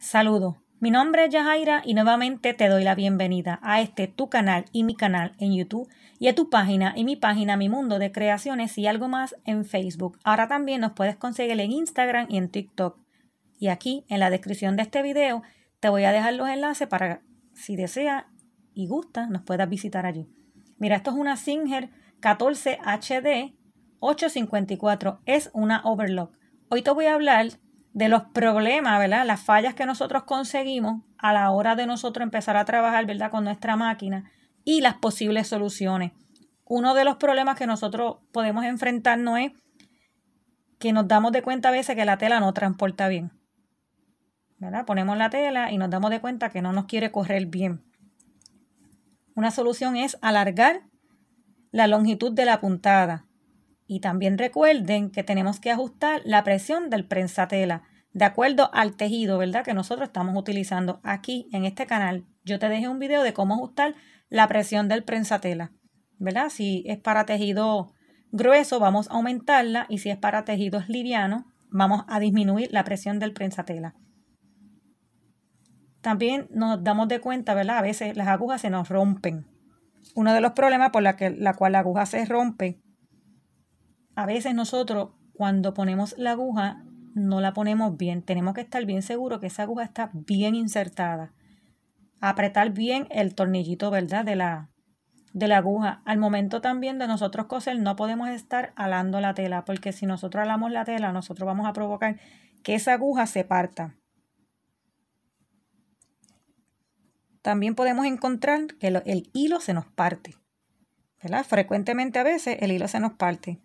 Saludos. Mi nombre es Yajaira y nuevamente te doy la bienvenida a este tu canal y mi canal en YouTube y a tu página y mi página Mi Mundo de Creaciones y algo más en Facebook. Ahora también nos puedes conseguir en Instagram y en TikTok. Y aquí en la descripción de este video te voy a dejar los enlaces para si deseas y gusta nos puedas visitar allí. Mira, esto es una Singer 14 HD 854, es una overlock. Hoy te voy a hablar de los problemas, ¿verdad? Las fallas que nosotros conseguimos a la hora de nosotros empezar a trabajar, ¿verdad? Con nuestra máquina y las posibles soluciones. Uno de los problemas que nosotros podemos enfrentar no es que nos damos de cuenta a veces que la tela no transporta bien. ¿verdad? Ponemos la tela y nos damos de cuenta que no nos quiere correr bien. Una solución es alargar la longitud de la puntada. Y también recuerden que tenemos que ajustar la presión del prensatela de acuerdo al tejido, ¿verdad? Que nosotros estamos utilizando aquí en este canal. Yo te dejé un video de cómo ajustar la presión del prensatela, ¿verdad? Si es para tejido grueso, vamos a aumentarla y si es para tejidos livianos, vamos a disminuir la presión del prensatela. También nos damos de cuenta, ¿verdad? A veces las agujas se nos rompen. Uno de los problemas por la, que, la cual la aguja se rompe a veces nosotros cuando ponemos la aguja no la ponemos bien. Tenemos que estar bien seguros que esa aguja está bien insertada. Apretar bien el tornillito, ¿verdad? De la, de la aguja. Al momento también de nosotros coser no podemos estar alando la tela porque si nosotros alamos la tela nosotros vamos a provocar que esa aguja se parta. También podemos encontrar que el hilo se nos parte. ¿verdad? Frecuentemente a veces el hilo se nos parte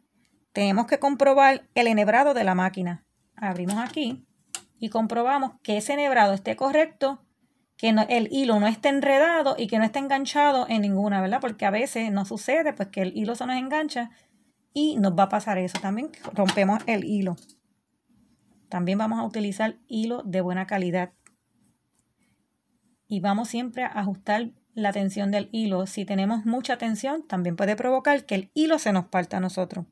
tenemos que comprobar el enhebrado de la máquina. Abrimos aquí y comprobamos que ese enhebrado esté correcto, que el hilo no esté enredado y que no esté enganchado en ninguna, ¿verdad? Porque a veces no sucede, pues que el hilo se nos engancha y nos va a pasar eso también. Rompemos el hilo. También vamos a utilizar hilo de buena calidad. Y vamos siempre a ajustar la tensión del hilo. Si tenemos mucha tensión, también puede provocar que el hilo se nos parta a nosotros.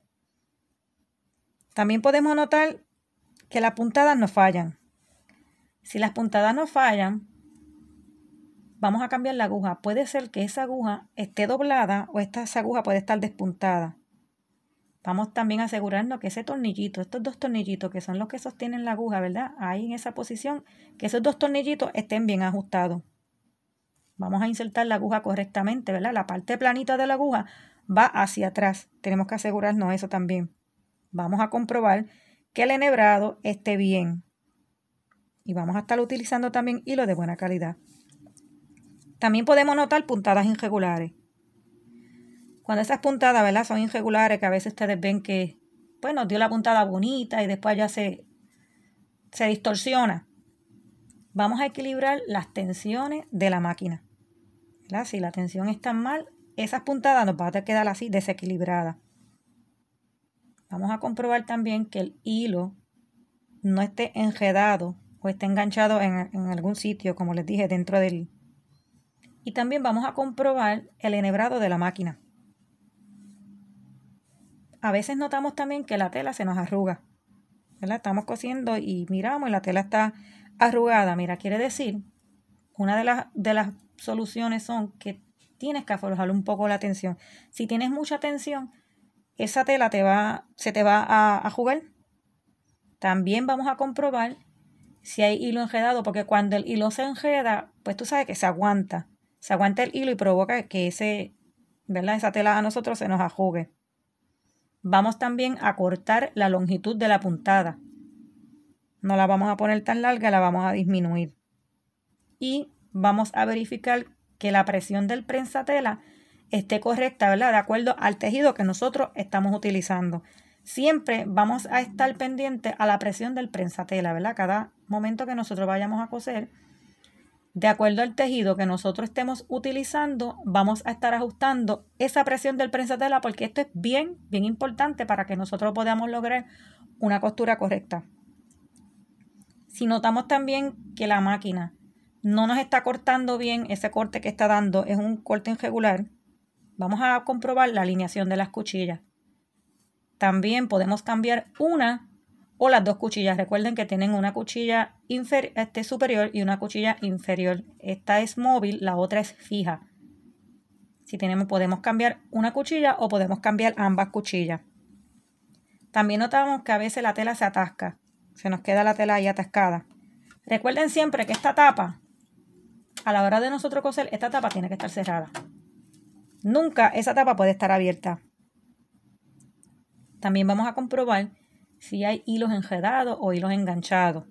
También podemos notar que las puntadas no fallan. Si las puntadas no fallan, vamos a cambiar la aguja. Puede ser que esa aguja esté doblada o esta, esa aguja puede estar despuntada. Vamos también a asegurarnos que ese tornillito, estos dos tornillitos que son los que sostienen la aguja, ¿verdad? Ahí en esa posición, que esos dos tornillitos estén bien ajustados. Vamos a insertar la aguja correctamente, ¿verdad? La parte planita de la aguja va hacia atrás. Tenemos que asegurarnos eso también vamos a comprobar que el enhebrado esté bien. Y vamos a estar utilizando también hilo de buena calidad. También podemos notar puntadas irregulares. Cuando esas puntadas, ¿verdad? Son irregulares, que a veces ustedes ven que, pues, nos dio la puntada bonita y después ya se, distorsiona. Vamos a equilibrar las tensiones de la máquina. Si la tensión está mal, esas puntadas nos van a quedar así desequilibradas. Vamos a comprobar también que el hilo no esté enredado o esté enganchado en, algún sitio, como les dije, dentro del... Y también vamos a comprobar el enhebrado de la máquina. A veces notamos también que la tela se nos arruga. Estamos cosiendo y miramos y la tela está arrugada. Mira, quiere decir, una de las, de las soluciones son que tienes que aflojar un poco la tensión. Si tienes mucha tensión, esa tela te va, se te va a, jugar. También vamos a comprobar si hay hilo enredado, porque cuando el hilo se enjeda, pues tú sabes que se aguanta. Se aguanta el hilo y provoca que ese, ¿verdad? esa tela a nosotros se nos ajugue. Vamos también a cortar la longitud de la puntada. No la vamos a poner tan larga, la vamos a disminuir. Y vamos a verificar que la presión del prensatela esté correcta, ¿verdad? De acuerdo al tejido que nosotros estamos utilizando. Siempre vamos a estar pendiente a la presión del prensatela, ¿verdad? Cada momento que nosotros vayamos a coser, de acuerdo al tejido que nosotros estemos utilizando, vamos a estar ajustando esa presión del prensatela porque esto es bien, bien importante para que nosotros podamos lograr una costura correcta. Si notamos también que la máquina no nos está cortando bien, ese corte que está dando es un corte irregular, Vamos a comprobar la alineación de las cuchillas. También podemos cambiar una o las dos cuchillas. Recuerden que tienen una cuchilla este, superior y una cuchilla inferior. Esta es móvil, la otra es fija. Si tenemos, podemos cambiar una cuchilla o podemos cambiar ambas cuchillas. También notamos que a veces la tela se atasca. Se nos queda la tela ahí atascada. Recuerden siempre que esta tapa, a la hora de nosotros coser, esta tapa tiene que estar cerrada. Nunca esa tapa puede estar abierta. También vamos a comprobar si hay hilos enredados o hilos enganchados.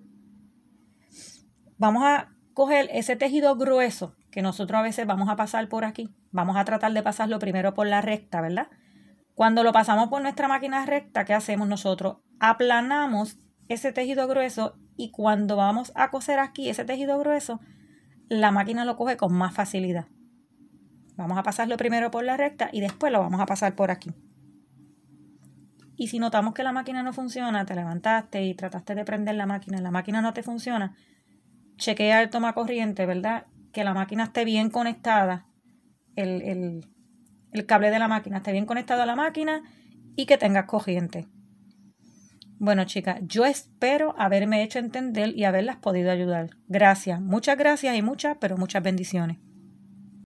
Vamos a coger ese tejido grueso que nosotros a veces vamos a pasar por aquí. Vamos a tratar de pasarlo primero por la recta, ¿verdad? Cuando lo pasamos por nuestra máquina recta, ¿qué hacemos nosotros? Aplanamos ese tejido grueso y cuando vamos a coser aquí ese tejido grueso, la máquina lo coge con más facilidad. Vamos a pasarlo primero por la recta y después lo vamos a pasar por aquí. Y si notamos que la máquina no funciona, te levantaste y trataste de prender la máquina, la máquina no te funciona, chequea el toma corriente, ¿verdad? Que la máquina esté bien conectada, el, el, el cable de la máquina esté bien conectado a la máquina y que tengas corriente. Bueno, chicas, yo espero haberme hecho entender y haberlas podido ayudar. Gracias, muchas gracias y muchas, pero muchas bendiciones.